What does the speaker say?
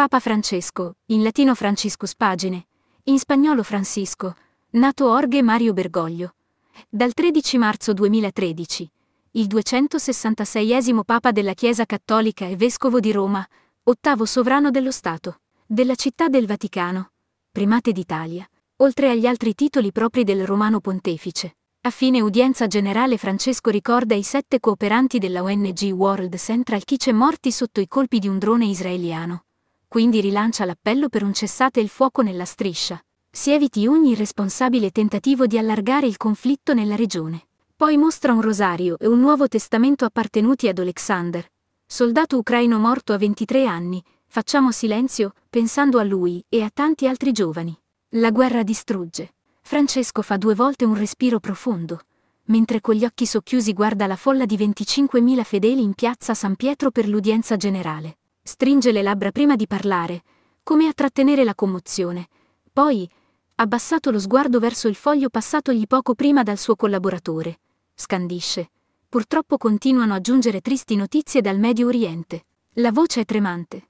Papa Francesco, in latino Franciscus Pagine, in spagnolo Francisco, nato Orge Mario Bergoglio. Dal 13 marzo 2013, il 266esimo Papa della Chiesa Cattolica e Vescovo di Roma, ottavo sovrano dello Stato, della città del Vaticano, primate d'Italia, oltre agli altri titoli propri del Romano Pontefice. A fine udienza generale Francesco ricorda i sette cooperanti della ONG World Central Kitchen morti sotto i colpi di un drone israeliano quindi rilancia l'appello per un cessate il fuoco nella striscia. Si eviti ogni irresponsabile tentativo di allargare il conflitto nella regione. Poi mostra un rosario e un Nuovo Testamento appartenuti ad Alexander, soldato ucraino morto a 23 anni. Facciamo silenzio, pensando a lui e a tanti altri giovani. La guerra distrugge. Francesco fa due volte un respiro profondo, mentre con gli occhi socchiusi guarda la folla di 25.000 fedeli in piazza San Pietro per l'udienza generale. Stringe le labbra prima di parlare, come a trattenere la commozione. Poi, abbassato lo sguardo verso il foglio passatogli poco prima dal suo collaboratore, scandisce. Purtroppo continuano a giungere tristi notizie dal Medio Oriente. La voce è tremante.